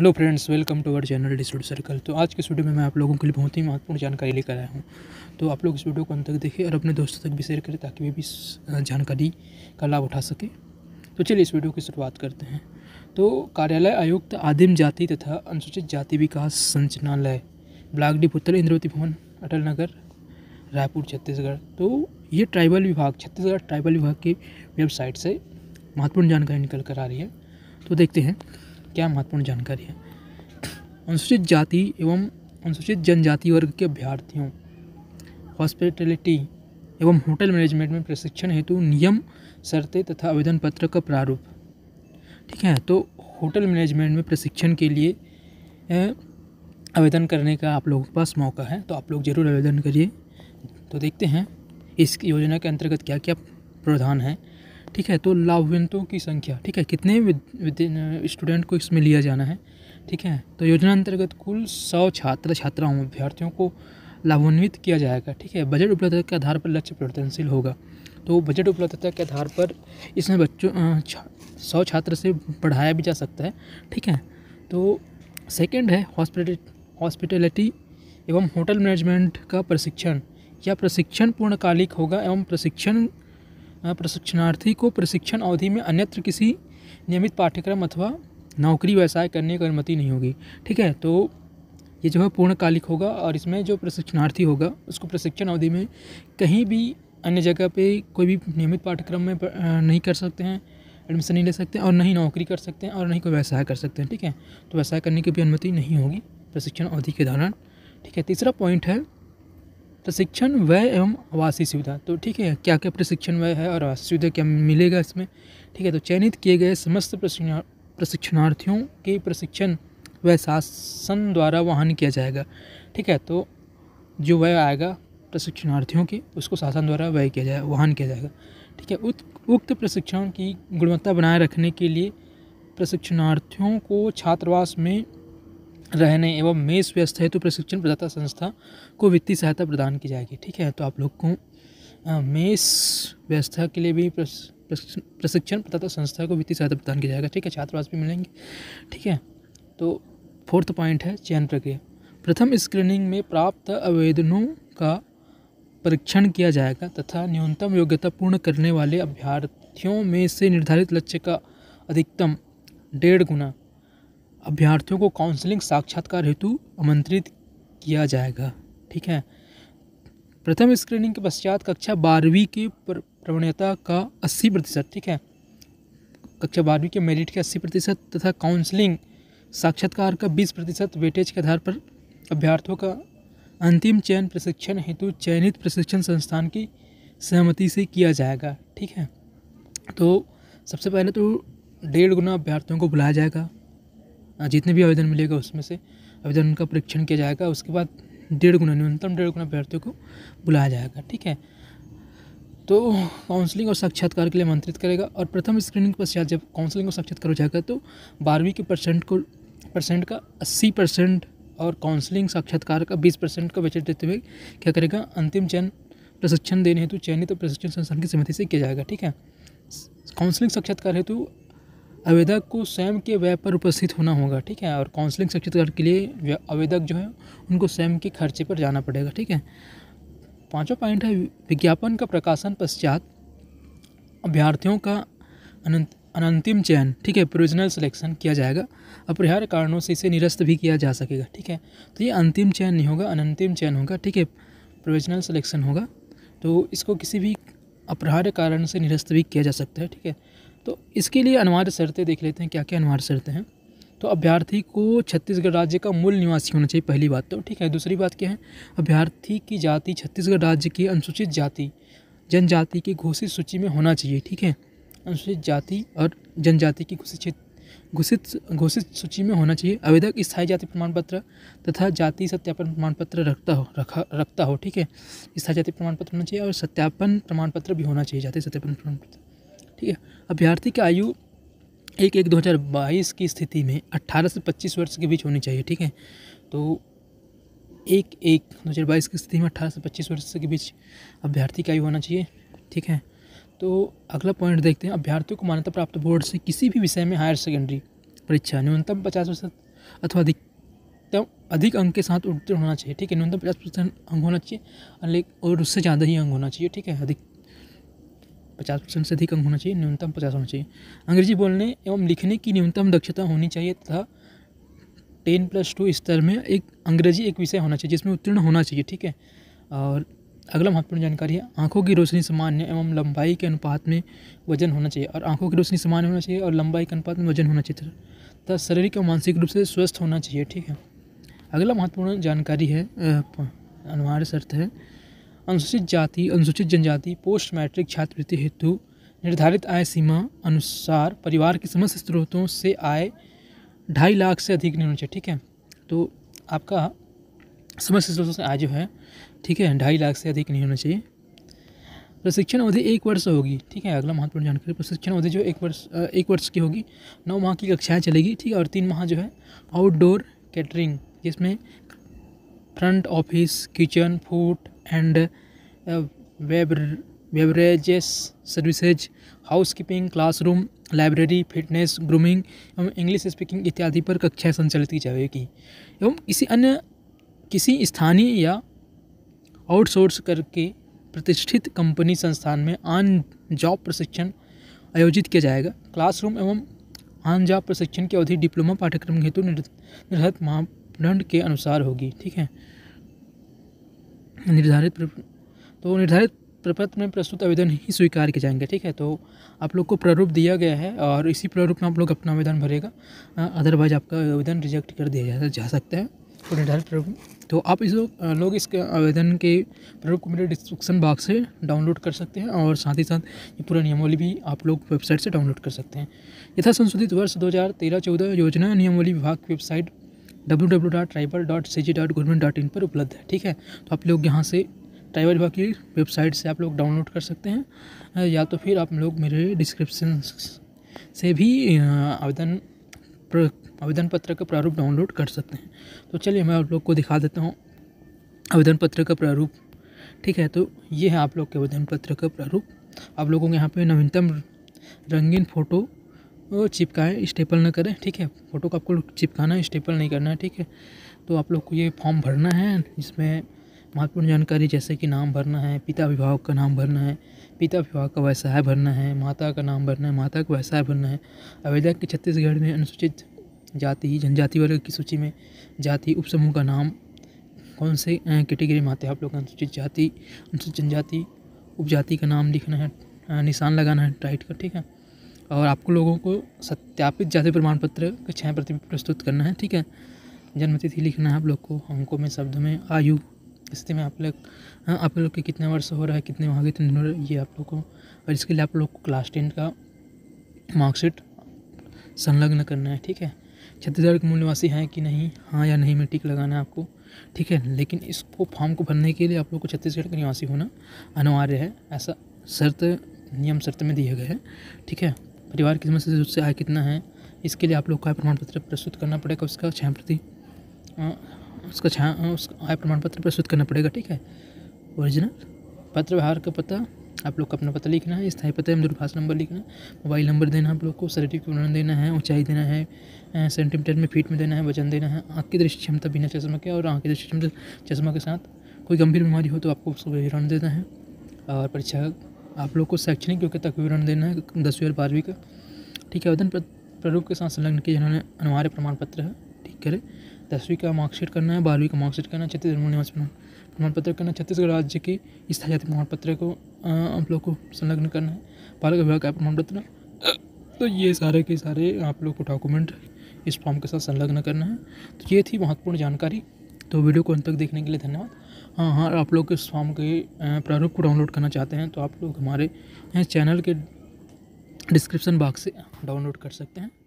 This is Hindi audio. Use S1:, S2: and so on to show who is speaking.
S1: hello friends welcome to our channel डिस्टूड सर्कल तो आज के वीडियो में मैं आप लोगों के लिए बहुत ही महत्वपूर्ण जानकारी लेकर आया हूँ तो आप लोग इस वीडियो को अंत तक देखें और अपने दोस्तों तक भी शेयर करें ताकि वे भी इस जानकारी का लाभ उठा सके तो चलिए इस वीडियो की शुरुआत करते हैं तो कार्यालय आयुक्त आदिम जाति तथा अनुसूचित जाति विकास संचनालय ब्लाक डी पुत्र इंद्रवती भवन अटल नगर रायपुर छत्तीसगढ़ तो ये ट्राइबल विभाग छत्तीसगढ़ ट्राइबल विभाग की वेबसाइट से महत्वपूर्ण जानकारी निकल कर आ रही है तो देखते हैं क्या महत्वपूर्ण जानकारी है अनुसूचित जाति एवं अनुसूचित जनजाति वर्ग के अभ्यर्थियों हॉस्पिटलिटी एवं होटल मैनेजमेंट में प्रशिक्षण हेतु नियम शर्तें तथा आवेदन पत्र का प्रारूप ठीक है तो होटल मैनेजमेंट में प्रशिक्षण के लिए आवेदन करने का आप लोगों के पास मौका है तो आप लोग ज़रूर आवेदन करिए तो देखते हैं इस योजना के अंतर्गत क्या क्या प्रावधान है ठीक है तो लाभान्वितों की संख्या ठीक है कितने स्टूडेंट को इसमें लिया जाना है ठीक है तो योजना अंतर्गत कुल सौ छात्र छात्राओं अभ्यर्थियों को लाभान्वित किया जाएगा ठीक है बजट उपलब्धता के आधार पर लक्ष्य प्रवर्तनशील होगा तो बजट उपलब्धता के आधार पर इसमें बच्चों सौ छात्र से पढ़ाया भी जा सकता है ठीक है तो सेकंड है हॉस्पिटल हॉस्पिटलिटी एवं होटल मैनेजमेंट का प्रशिक्षण या प्रशिक्षण पूर्णकालिक होगा एवं प्रशिक्षण प्रशिक्षणार्थी को प्रशिक्षण अवधि में अन्यत्र किसी नियमित पाठ्यक्रम अथवा नौकरी व्यवसाय करने की अनुमति नहीं होगी ठीक है तो ये जो है पूर्णकालिक होगा और इसमें जो प्रशिक्षणार्थी होगा उसको प्रशिक्षण अवधि में कहीं भी अन्य जगह पे कोई भी नियमित पाठ्यक्रम में नहीं कर सकते हैं एडमिशन नहीं ले सकते हैं और नहीं ही नौकरी कर सकते हैं और नहीं ही कोई व्यवसाय कर सकते हैं ठीक है तो व्यवसाय करने की भी अनुमति नहीं होगी प्रशिक्षण अवधि के दौरान ठीक है तीसरा पॉइंट है प्रशिक्षण व्यय एवं आवासीय सुविधा तो ठीक है क्या क्या प्रशिक्षण व्यय है और आवासीय सुविधा क्या मिलेगा इसमें ठीक है तो चयनित किए गए समस्त प्रशिक्षणार्थियों के प्रशिक्षण व शासन द्वारा वाहन किया जाएगा ठीक है तो जो व्यय आएगा प्रशिक्षणार्थियों के उसको शासन द्वारा व्यय किया जाए वाहन किया जाएगा ठीक है उक्त प्रशिक्षण की गुणवत्ता बनाए रखने के लिए प्रशिक्षणार्थियों को छात्रावास में रहने एवं मेष व्यस्त हेतु तो प्रशिक्षण प्रदाता संस्था को वित्तीय सहायता प्रदान की जाएगी ठीक है तो आप लोग को मेष व्यवस्था के लिए भी प्रशिक्षण प्रदाता संस्था को वित्तीय सहायता प्रदान किया जाएगा ठीक है छात्रवास भी मिलेंगे ठीक है तो फोर्थ पॉइंट है चयन प्रक्रिया प्रथम स्क्रीनिंग में प्राप्त आवेदनों का परीक्षण किया जाएगा तथा न्यूनतम योग्यता पूर्ण करने वाले अभ्यर्थियों में से निर्धारित लक्ष्य का अधिकतम डेढ़ गुना अभ्यर्थियों को काउंसलिंग साक्षात्कार हेतु आमंत्रित किया जाएगा ठीक है प्रथम स्क्रीनिंग के पश्चात कक्षा बारहवीं की प्रवणता का अस्सी प्रतिशत ठीक है कक्षा बारहवीं के मेरिट के अस्सी प्रतिशत तथा काउंसलिंग साक्षात्कार का बीस प्रतिशत वेटेज के आधार पर अभ्यर्थियों का अंतिम चयन प्रशिक्षण हेतु चयनित प्रशिक्षण संस्थान की सहमति से किया जाएगा ठीक है तो सबसे पहले तो डेढ़ गुना अभ्यर्थियों को बुलाया जाएगा हाँ, जितने भी आवेदन मिलेगा उसमें से आवेदन का परीक्षण किया जाएगा उसके बाद डेढ़ गुना न्यूनतम डेढ़ गुना अभ्यर्थियों को बुलाया जाएगा ठीक है तो काउंसलिंग और साक्षात्कार के लिए आमंत्रित करेगा और प्रथम स्क्रीनिंग के पश्चात जब काउंसलिंग और साक्षात्कार हो जाएगा तो बारहवीं के परसेंट को परसेंट का अस्सी परसेंट और काउंसलिंग साक्षात्कार का बीस परसेंट का बजट देते हुए क्या करेगा अंतिम चयन प्रशिक्षण देने हेतु चयनित तो प्रशिक्षण संस्थान की समिति से किया जाएगा ठीक है काउंसलिंग साक्षात्कार हेतु आवेदक को स्वयं के व्यय पर उपस्थित होना होगा ठीक है और काउंसलिंग सक्षित के लिए आवेदक जो है उनको स्वयं के खर्चे पर जाना पड़ेगा ठीक है पाँचों पॉइंट है विज्ञापन का प्रकाशन पश्चात अभ्यर्थियों का अनंत अनंतिम चयन ठीक है प्रोविजनल सिलेक्शन किया जाएगा अपरिहार्य कारणों से इसे निरस्त भी किया जा सकेगा ठीक है तो ये अंतिम चयन नहीं होगा अनंतिम चयन होगा ठीक है प्रोविजनल सिलेक्शन होगा तो इसको किसी भी अपरिहार्य कारण से निरस्त भी किया जा सकता है ठीक है तो इसके लिए अनिवार्य शर्तें देख लेते हैं क्या क्या अनिवार्य शर्तें हैं तो अभ्यर्थी को छत्तीसगढ़ राज्य का मूल निवासी होना चाहिए पहली बात तो ठीक है दूसरी बात क्या है अभ्यर्थी की जाति छत्तीसगढ़ राज्य की अनुसूचित जाति जनजाति की घोषित सूची में होना चाहिए ठीक है अनुसूचित जाति और जनजाति की घोषित घोषित घोषित सूची में होना चाहिए आवेदक स्थायी जाति प्रमाण पत्र तथा जाति सत्यापन प्रमाण पत्र रखता हो रखा रखता हो ठीक है स्थायी जाति प्रमाण पत्र होना चाहिए और सत्यापन प्रमाण पत्र भी होना चाहिए जाति सत्यापन प्रमाण पत्र ठीक है अभ्यर्थी की आयु एक एक दो हजार बाईस की स्थिति में अट्ठारह से पच्चीस वर्ष के बीच होनी चाहिए ठीक है तो एक एक बाईस की स्थिति में अट्ठारह से पच्चीस वर्ष के बीच अभ्यर्थी की आयु होना चाहिए ठीक है तो अगला पॉइंट देखते हैं अभ्यर्थियों को मान्यता प्राप्त बोर्ड से किसी भी विषय में हायर सेकेंडरी परीक्षा न्यूनतम पचास प्रतिशत अथवा अधिकतम अधिक अंक के साथ उत्तीर्ण होना चाहिए ठीक है न्यूनतम पचास प्रतिशत अंक होना चाहिए और उससे ज़्यादा ही अंक होना चाहिए ठीक है अधिक पचास परसेंट से अधिक अंक होना चाहिए न्यूनतम पचास होना चाहिए अंग्रेजी बोलने एवं लिखने की न्यूनतम दक्षता होनी चाहिए तथा टेन प्लस टू स्तर में एक अंग्रेजी एक विषय होना चाहिए जिसमें उत्तीर्ण होना चाहिए ठीक है और अगला महत्वपूर्ण जानकारी है आँखों की रोशनी सामान्य एवं लंबाई के अनुपात में वजन होना चाहिए और आँखों की रोशनी सामान्य होना चाहिए और लंबाई के अनुपात में वजन होना चाहिए तथा शारीरिक और मानसिक रूप से स्वस्थ होना चाहिए ठीक है अगला महत्वपूर्ण जानकारी है अनिवार्य शर्त है अनुसूचित जाति अनुसूचित जनजाति पोस्ट मैट्रिक छात्रवृत्ति हेतु निर्धारित आय सीमा अनुसार परिवार के समस्त स्रोतों से आय ढाई लाख से अधिक नहीं होना चाहिए ठीक है तो आपका समस्त स्रोतों से आय जो है ठीक है ढाई लाख से अधिक नहीं होना चाहिए प्रशिक्षण अवधि एक वर्ष होगी ठीक है अगला महत्वपूर्ण जानकारी प्रशिक्षण अवधि जो एक वर्ष एक वर्ष की होगी नौ माह की कक्षाएँ चलेगी ठीक है और तीन माह जो है आउटडोर कैटरिंग जिसमें front office kitchen food and beverages services housekeeping classroom library fitness grooming एवं इंग्लिश स्पीकिंग इत्यादि पर कक्षाएँ संचालित की जाएगी एवं किसी अन्य किसी स्थानीय या आउटसोर्स करके प्रतिष्ठित कंपनी संस्थान में आन जॉब प्रशिक्षण आयोजित किया जाएगा क्लासरूम एवं आन जॉब प्रशिक्षण की अवधि डिप्लोमा पाठ्यक्रम हेतु निर्धारित मापदंड के अनुसार होगी ठीक है निर्धारित तो निर्धारित प्रपत्र में प्रस्तुत आवेदन ही स्वीकार किए जाएंगे ठीक है तो आप लोग को प्रारूप दिया गया है और इसी प्रारूप में आप लोग अपना आवेदन भरेगा अदरवाइज आपका आवेदन रिजेक्ट कर दिया जा, जा सकता है तो निर्धारित प्रारूप तो आप इस लोग इसके आवेदन के प्रारूप को मेरे डिस्क्रिप्सन बॉक्स से डाउनलोड कर सकते हैं और साथ ही साथ ये पूरा नियमावली भी आप लोग वेबसाइट से डाउनलोड कर सकते हैं यथा संशोधित वर्ष दो हज़ार तेरह चौदह योजना नियमावली विभाग की website W W dot tribal dot C G dot government dot in पर उपलब्ध है ठीक है तो आप लोग यहाँ से ट्राइबल विभाग की वेबसाइट से आप लोग डाउनलोड कर सकते हैं या तो फिर आप लोग मेरे डिस्क्रिप्शन से भी आवेदन आवेदन पत्र का प्रारूप डाउनलोड कर सकते हैं तो चलिए मैं आप लोग को दिखा देता हूँ आवेदन पत्र का प्रारूप ठीक है तो ये है आप लोग के आवेदन पत्र का प्रारूप आप लोगों के यहाँ पे नवीनतम रंगीन फ़ोटो वो चिपकाएं स्टेपल ना करें ठीक है फ़ोटो को आपको चिपकाना है स्टेपल नहीं करना है ठीक है तो आप लोग को ये फॉर्म भरना है जिसमें महत्वपूर्ण जानकारी जैसे कि नाम भरना है पिता विभाग का नाम भरना है पिता विभाग का व्यवसाय भरना है माता का नाम भरना है माता का व्यवसाय भरना है आवेदक के छत्तीसगढ़ में अनुसूचित जाति जनजाति वर्ग की सूची में जाति उपसमूह का नाम कौन से कैटेगरी में आते हैं आप लोग अनुसूचित जाति अनुसूचित जनजाति उपजाति का नाम लिखना है निशान लगाना है टाइट का ठीक है और आपको लोगों को सत्यापित जाति प्रमाण पत्र का छः प्रति प्रस्तुत करना है ठीक है जन्मतिथि लिखना है आप लोग को अंकों में शब्द में आयु स्थिति में आप लोग हाँ आप लोग के कितने वर्ष हो रहा है कितने वहाँ कितने हो रहा है ये आप लोग को और इसके लिए आप लोग को क्लास टेन का मार्कशीट संलग्न करना है ठीक है छत्तीसगढ़ के मूल निवासी हैं कि नहीं हाँ या नहीं में टिक लगाना है आपको ठीक है लेकिन इसको फॉर्म को भरने के लिए आप लोग को छत्तीसगढ़ का निवासी होना अनिवार्य है ऐसा शर्त नियम शर्त में दिया गया है ठीक है परिवार की समस्या से उससे आय कितना है इसके लिए आप लोग को आय प्रमाण पत्र प्रस्तुत करना पड़ेगा उसका छः प्रति उसका छः उसका आय प्रमाण पत्र प्रस्तुत करना पड़ेगा ठीक है ओरिजिनल पत्र व्यवहार का पता आप लोग का अपना पता लिखना है स्थायी पता है दूरभाष नंबर लिखना है मोबाइल नंबर देना है आप लोग को शरीर विवरण देना है ऊंचाई देना है सेंटीमीटर में फीट में देना है वजन देना है आँख की दृष्टि क्षमता बिना चश्मा के और आँख की दृष्टि क्षमता चश्मा के साथ कोई गंभीर बीमारी हो तो आपको उसको विवरण देना है और परीक्षा आप लोग को शैक्षणिक योग्यता का विवरण देना है दसवीं और बारहवीं का ठीक है आवेदन प्रारूप के साथ संलग्न किए जिन्होंने अनिवार्य प्रमाण पत्र है ठीक करें दसवीं का मार्कशीट करना है बारहवीं का मार्कशीट करना है छत्तीसगढ़ मूल निवास प्रमाण पत्र करना है छत्तीसगढ़ राज्य की स्थायी जाति प्रमाण पत्र को आप लोग को संलग्न करना है बालक विभाग का प्रमाण पत्र तो ये सारे के सारे आप लोग को डॉक्यूमेंट इस फॉर्म के साथ संलग्न करना है तो ये थी महत्वपूर्ण जानकारी तो वीडियो को अंत तक देखने के लिए धन्यवाद हाँ हाँ आप लोग इस फॉर्म के प्रारूप को डाउनलोड करना चाहते हैं तो आप लोग हमारे चैनल के डिस्क्रिप्सन बॉक्स से डाउनलोड कर सकते हैं